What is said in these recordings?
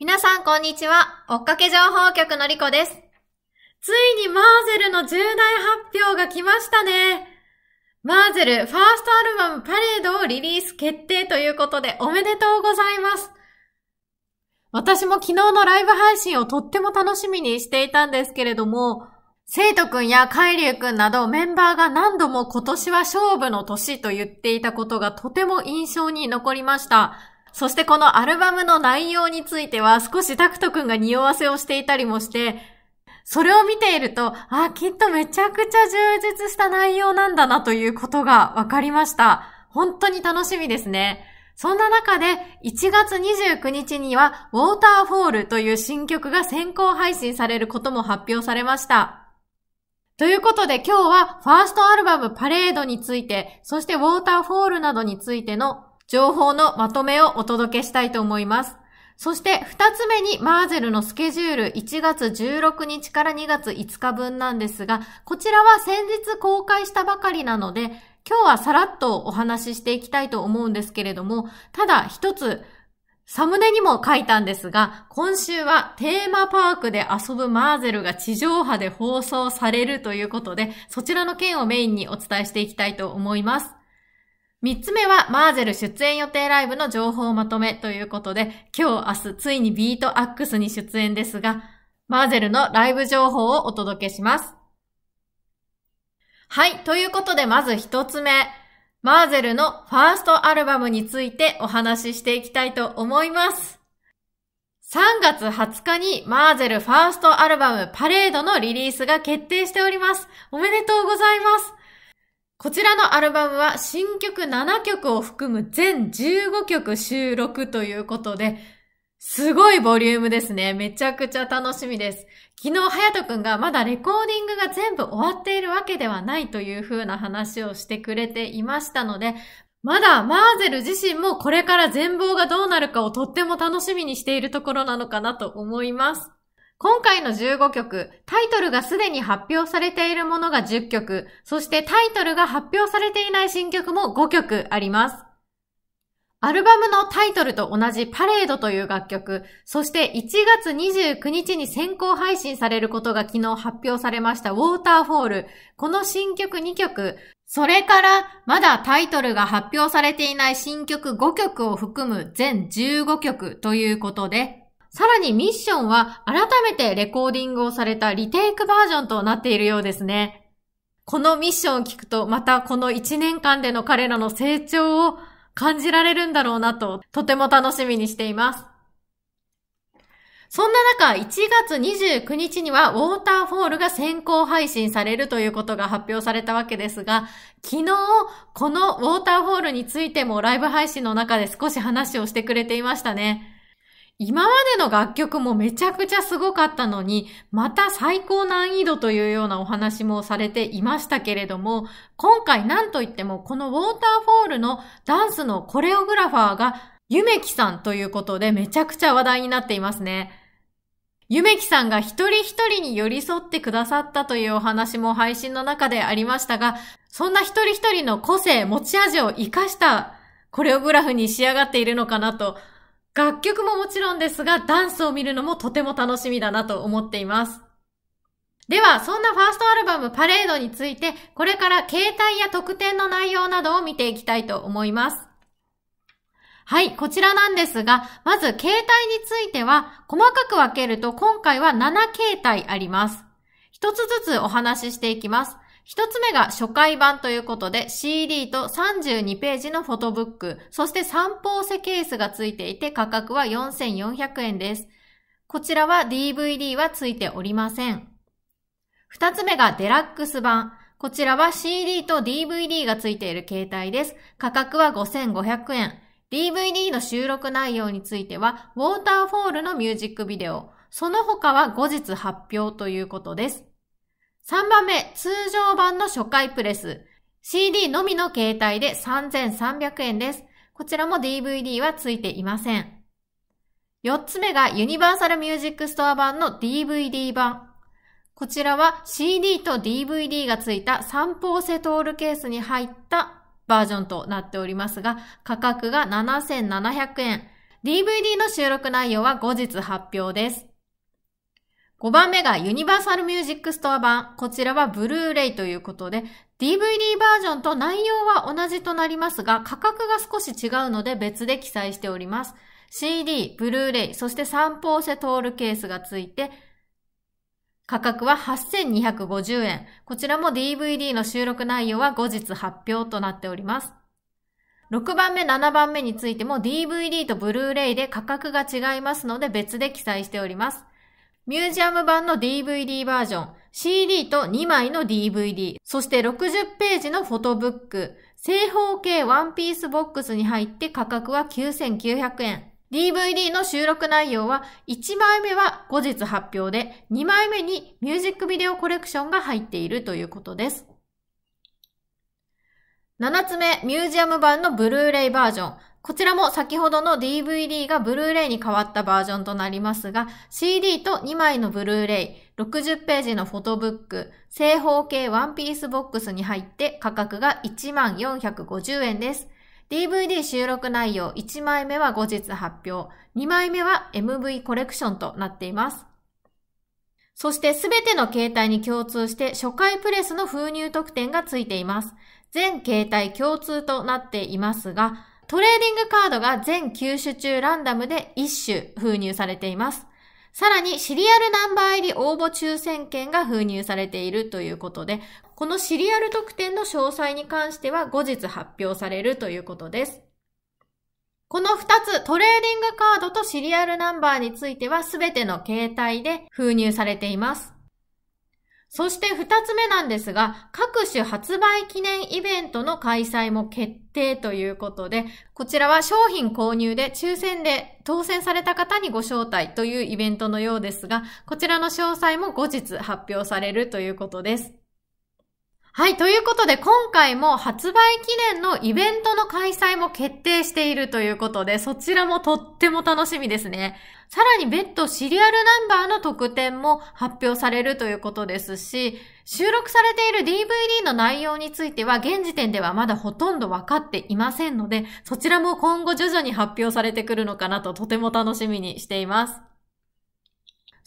皆さん、こんにちは。追っかけ情報局のりこです。ついにマーゼルの重大発表が来ましたね。マーゼル、ファーストアルバムパレードをリリース決定ということで、おめでとうございます。私も昨日のライブ配信をとっても楽しみにしていたんですけれども、生徒くんや海流くんなどメンバーが何度も今年は勝負の年と言っていたことがとても印象に残りました。そしてこのアルバムの内容については少しタクト君が匂わせをしていたりもして、それを見ていると、あ、きっとめちゃくちゃ充実した内容なんだなということが分かりました。本当に楽しみですね。そんな中で、1月29日には、ウォーターフォールという新曲が先行配信されることも発表されました。ということで今日は、ファーストアルバムパレードについて、そしてウォーターフォールなどについての情報のまとめをお届けしたいと思います。そして二つ目にマーゼルのスケジュール1月16日から2月5日分なんですが、こちらは先日公開したばかりなので、今日はさらっとお話ししていきたいと思うんですけれども、ただ一つ、サムネにも書いたんですが、今週はテーマパークで遊ぶマーゼルが地上波で放送されるということで、そちらの件をメインにお伝えしていきたいと思います。3つ目は、マーゼル出演予定ライブの情報まとめということで、今日明日ついにビートアックスに出演ですが、マーゼルのライブ情報をお届けします。はい、ということでまず1つ目、マーゼルのファーストアルバムについてお話ししていきたいと思います。3月20日にマーゼルファーストアルバムパレードのリリースが決定しております。おめでとうございます。こちらのアルバムは新曲7曲を含む全15曲収録ということで、すごいボリュームですね。めちゃくちゃ楽しみです。昨日、はやとくんがまだレコーディングが全部終わっているわけではないという風な話をしてくれていましたので、まだマーゼル自身もこれから全貌がどうなるかをとっても楽しみにしているところなのかなと思います。今回の15曲、タイトルがすでに発表されているものが10曲、そしてタイトルが発表されていない新曲も5曲あります。アルバムのタイトルと同じパレードという楽曲、そして1月29日に先行配信されることが昨日発表されましたウォーターフォール。この新曲2曲、それからまだタイトルが発表されていない新曲5曲を含む全15曲ということで、さらにミッションは改めてレコーディングをされたリテイクバージョンとなっているようですね。このミッションを聞くと、またこの1年間での彼らの成長を感じられるんだろうなと、とても楽しみにしています。そんな中、1月29日にはウォーターフォールが先行配信されるということが発表されたわけですが、昨日、このウォーターフォールについてもライブ配信の中で少し話をしてくれていましたね。今までの楽曲もめちゃくちゃすごかったのに、また最高難易度というようなお話もされていましたけれども、今回なんといってもこのウォーターフォールのダンスのコレオグラファーがゆめきさんということでめちゃくちゃ話題になっていますね。ゆめきさんが一人一人に寄り添ってくださったというお話も配信の中でありましたが、そんな一人一人の個性、持ち味を活かしたコレオグラフに仕上がっているのかなと楽曲ももちろんですが、ダンスを見るのもとても楽しみだなと思っています。では、そんなファーストアルバムパレードについて、これから携帯や特典の内容などを見ていきたいと思います。はい、こちらなんですが、まず携帯については、細かく分けると今回は7形態あります。一つずつお話ししていきます。一つ目が初回版ということで CD と32ページのフォトブック、そして三方せケースがついていて価格は4400円です。こちらは DVD はついておりません。二つ目がデラックス版。こちらは CD と DVD がついている携帯です。価格は5500円。DVD の収録内容については、ウォーターフォールのミュージックビデオ、その他は後日発表ということです。3番目、通常版の初回プレス。CD のみの携帯で3300円です。こちらも DVD は付いていません。4つ目がユニバーサルミュージックストア版の DVD 版。こちらは CD と DVD が付いた三ーセトールケースに入ったバージョンとなっておりますが、価格が7700円。DVD の収録内容は後日発表です。5番目がユニバーサルミュージックストア版。こちらはブルーレイということで、DVD バージョンと内容は同じとなりますが、価格が少し違うので別で記載しております。CD、ブルーレイ、そして散歩セトールケースがついて、価格は8250円。こちらも DVD の収録内容は後日発表となっております。6番目、7番目についても DVD とブルーレイで価格が違いますので別で記載しております。ミュージアム版の DVD バージョン、CD と2枚の DVD、そして60ページのフォトブック、正方形ワンピースボックスに入って価格は9900円。DVD の収録内容は1枚目は後日発表で、2枚目にミュージックビデオコレクションが入っているということです。7つ目、ミュージアム版のブルーレイバージョン。こちらも先ほどの DVD がブルーレイに変わったバージョンとなりますが、CD と2枚のブルーレイ、60ページのフォトブック、正方形ワンピースボックスに入って価格が1450円です。DVD 収録内容1枚目は後日発表、2枚目は MV コレクションとなっています。そしてすべての携帯に共通して初回プレスの封入特典がついています。全携帯共通となっていますが、トレーディングカードが全9種中ランダムで1種封入されています。さらにシリアルナンバー入り応募抽選券が封入されているということで、このシリアル特典の詳細に関しては後日発表されるということです。この2つ、トレーディングカードとシリアルナンバーについては全ての携帯で封入されています。そして二つ目なんですが、各種発売記念イベントの開催も決定ということで、こちらは商品購入で抽選で当選された方にご招待というイベントのようですが、こちらの詳細も後日発表されるということです。はい。ということで、今回も発売記念のイベントの開催も決定しているということで、そちらもとっても楽しみですね。さらに別途シリアルナンバーの特典も発表されるということですし、収録されている DVD の内容については現時点ではまだほとんど分かっていませんので、そちらも今後徐々に発表されてくるのかなととても楽しみにしています。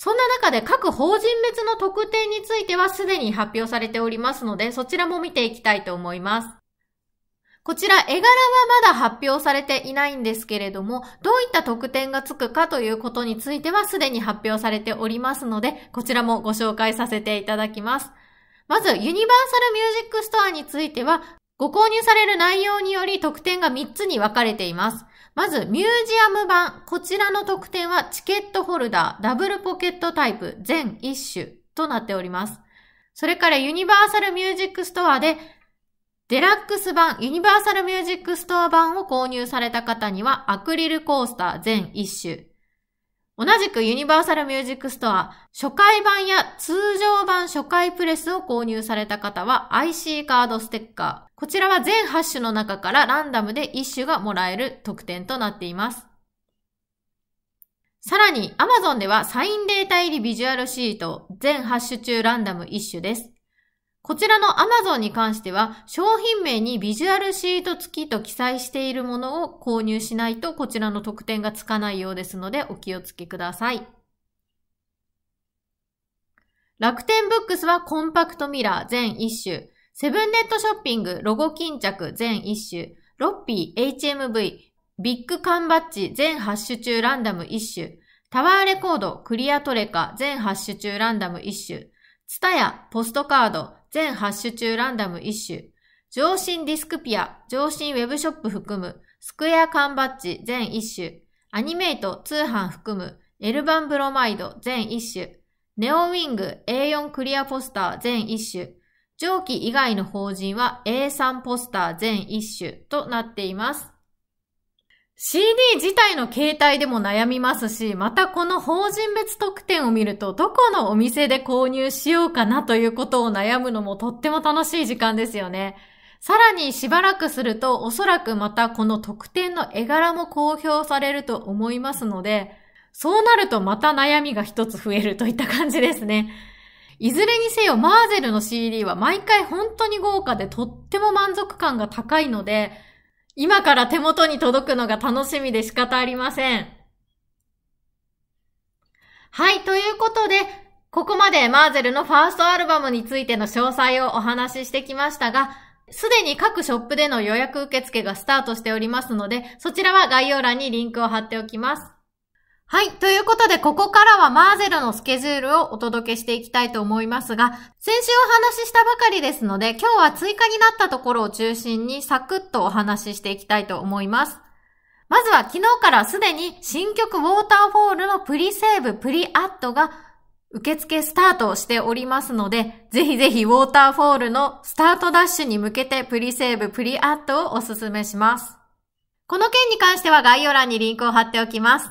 そんな中で各法人別の特典についてはすでに発表されておりますので、そちらも見ていきたいと思います。こちら絵柄はまだ発表されていないんですけれども、どういった特典がつくかということについてはすでに発表されておりますので、こちらもご紹介させていただきます。まず、ユニバーサルミュージックストアについては、ご購入される内容により特典が3つに分かれています。まず、ミュージアム版。こちらの特典は、チケットホルダー、ダブルポケットタイプ、全一種となっております。それから、ユニバーサルミュージックストアで、デラックス版、ユニバーサルミュージックストア版を購入された方には、アクリルコースター全一種。同じくユニバーサルミュージックストア、初回版や通常版初回プレスを購入された方は IC カードステッカー、こちらは全8種の中からランダムで1種がもらえる特典となっています。さらに Amazon ではサインデータ入りビジュアルシート全8種中ランダム1種です。こちらの Amazon に関しては商品名にビジュアルシート付きと記載しているものを購入しないとこちらの特典がつかないようですのでお気をつけください。楽天ブックスはコンパクトミラー全1種、セブンネットショッピングロゴ巾着全1種、ロッピー HMV ビッグ缶バッジ全8種中ランダム1種、タワーレコードクリアトレカ全8種中ランダム1種、ツタヤポストカード全8種中ランダム1種、上新ディスクピア上新ウェブショップ含むスクエア缶バッジ全1種、アニメイト通販含むエルバンブロマイド全1種、ネオウィング A4 クリアポスター全1種、上記以外の法人は A3 ポスター全1種となっています。CD 自体の携帯でも悩みますし、またこの法人別特典を見ると、どこのお店で購入しようかなということを悩むのもとっても楽しい時間ですよね。さらにしばらくすると、おそらくまたこの特典の絵柄も公表されると思いますので、そうなるとまた悩みが一つ増えるといった感じですね。いずれにせよ、マーゼルの CD は毎回本当に豪華でとっても満足感が高いので、今から手元に届くのが楽しみで仕方ありません。はい、ということで、ここまでマーゼルのファーストアルバムについての詳細をお話ししてきましたが、すでに各ショップでの予約受付がスタートしておりますので、そちらは概要欄にリンクを貼っておきます。はい。ということで、ここからはマーゼルのスケジュールをお届けしていきたいと思いますが、先週お話ししたばかりですので、今日は追加になったところを中心にサクッとお話ししていきたいと思います。まずは昨日からすでに新曲ウォーターフォールのプリセーブ、プリアットが受付スタートしておりますので、ぜひぜひウォーターフォールのスタートダッシュに向けてプリセーブ、プリアットをおすすめします。この件に関しては概要欄にリンクを貼っておきます。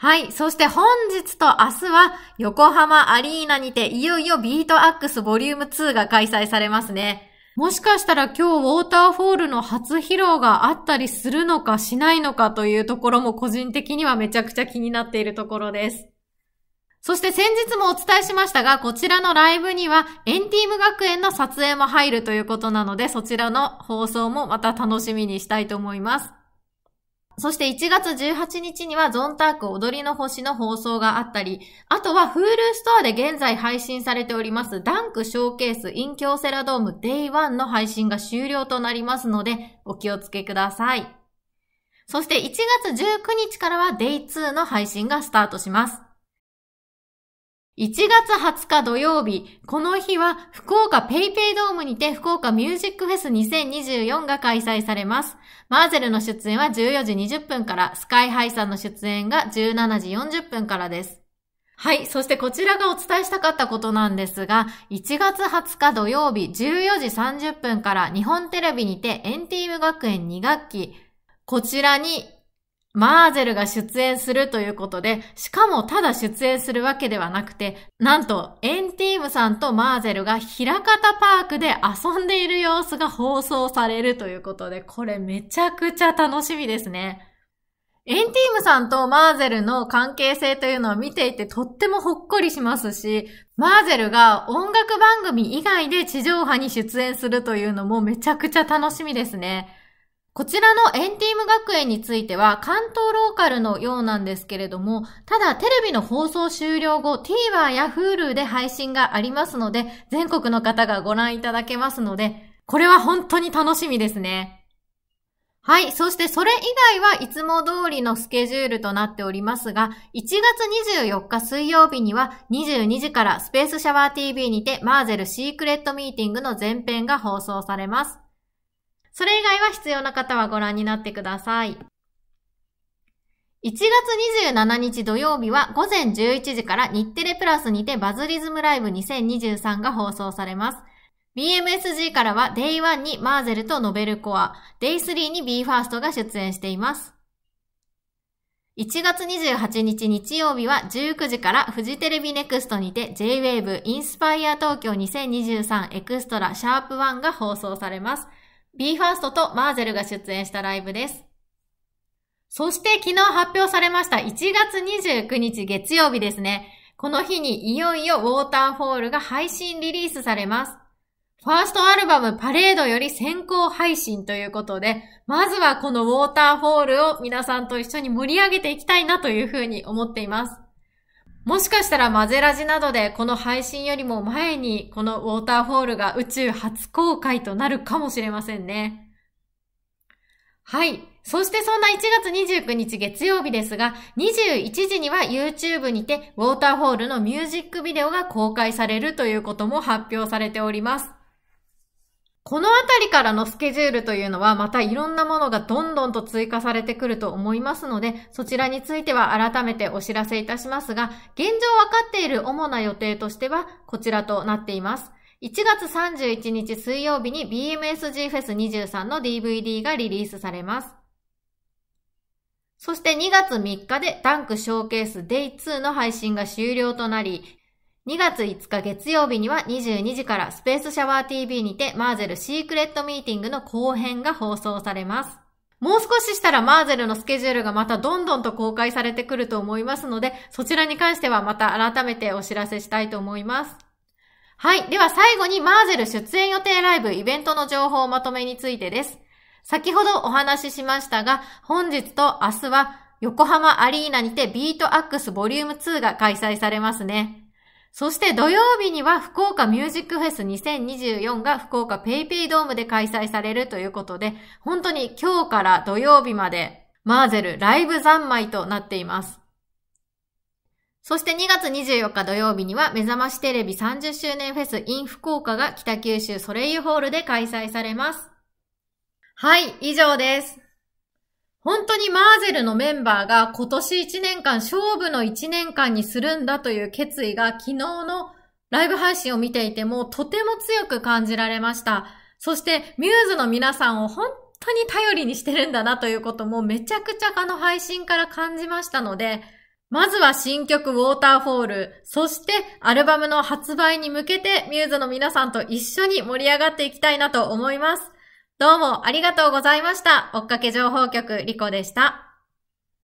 はい。そして本日と明日は横浜アリーナにていよいよビートアックスボリューム2が開催されますね。もしかしたら今日ウォーターフォールの初披露があったりするのかしないのかというところも個人的にはめちゃくちゃ気になっているところです。そして先日もお伝えしましたが、こちらのライブにはエンティーム学園の撮影も入るということなので、そちらの放送もまた楽しみにしたいと思います。そして1月18日にはゾンターク踊りの星の放送があったり、あとは Hulu ストアで現在配信されておりますダンクショーケースイン京セラドーム Day1 の配信が終了となりますので、お気をつけください。そして1月19日からは Day2 の配信がスタートします。1月20日土曜日、この日は福岡 paypay ドームにて福岡ミュージックフェス2024が開催されます。マーゼルの出演は14時20分から、スカイハイさんの出演が17時40分からです。はい。そしてこちらがお伝えしたかったことなんですが、1月20日土曜日14時30分から日本テレビにてエンティーム学園2学期、こちらにマーゼルが出演するということで、しかもただ出演するわけではなくて、なんとエンティームさんとマーゼルが平方パークで遊んでいる様子が放送されるということで、これめちゃくちゃ楽しみですね。エンティームさんとマーゼルの関係性というのを見ていてとってもほっこりしますし、マーゼルが音楽番組以外で地上波に出演するというのもめちゃくちゃ楽しみですね。こちらのエンティーム学園については関東ローカルのようなんですけれども、ただテレビの放送終了後 TVer や Hulu で配信がありますので、全国の方がご覧いただけますので、これは本当に楽しみですね。はい。そしてそれ以外はいつも通りのスケジュールとなっておりますが、1月24日水曜日には22時からスペースシャワー TV にてマーゼルシークレットミーティングの前編が放送されます。それ以外は必要な方はご覧になってください。1月27日土曜日は午前11時から日テレプラスにてバズリズムライブ2023が放送されます。BMSG からは Day1 にマーゼルとノベルコア、Day3 に BE:FIRST が出演しています。1月28日日曜日は19時からフジテレビネクストにて JWAVE インスパイア東京2023エクストラシャープ1が放送されます。BE:FIRST とマーゼルが出演したライブです。そして昨日発表されました1月29日月曜日ですね。この日にいよいよウォーターフォールが配信リリースされます。ファーストアルバムパレードより先行配信ということで、まずはこのウォーターフォールを皆さんと一緒に盛り上げていきたいなというふうに思っています。もしかしたらマゼラジなどでこの配信よりも前にこのウォーターフォールが宇宙初公開となるかもしれませんね。はい。そしてそんな1月29日月曜日ですが、21時には YouTube にてウォーターフォールのミュージックビデオが公開されるということも発表されております。このあたりからのスケジュールというのはまたいろんなものがどんどんと追加されてくると思いますので、そちらについては改めてお知らせいたしますが、現状わかっている主な予定としてはこちらとなっています。1月31日水曜日に BMSG フェス23の DVD がリリースされます。そして2月3日でダンクショーケース Day2 の配信が終了となり、2月5日月曜日には22時からスペースシャワー TV にてマーゼルシークレットミーティングの後編が放送されます。もう少ししたらマーゼルのスケジュールがまたどんどんと公開されてくると思いますので、そちらに関してはまた改めてお知らせしたいと思います。はい。では最後にマーゼル出演予定ライブイベントの情報まとめについてです。先ほどお話ししましたが、本日と明日は横浜アリーナにてビートアックスボリューム2が開催されますね。そして土曜日には福岡ミュージックフェス2024が福岡 paypay ドームで開催されるということで、本当に今日から土曜日までマーゼルライブ三昧となっています。そして2月24日土曜日には目覚ましテレビ30周年フェス in 福岡が北九州ソレイユホールで開催されます。はい、以上です。本当にマーゼルのメンバーが今年1年間、勝負の1年間にするんだという決意が昨日のライブ配信を見ていてもとても強く感じられました。そしてミューズの皆さんを本当に頼りにしてるんだなということもめちゃくちゃあの配信から感じましたので、まずは新曲ウォーターフォール、そしてアルバムの発売に向けてミューズの皆さんと一緒に盛り上がっていきたいなと思います。どうもありがとうございました。追っかけ情報局、リコでした。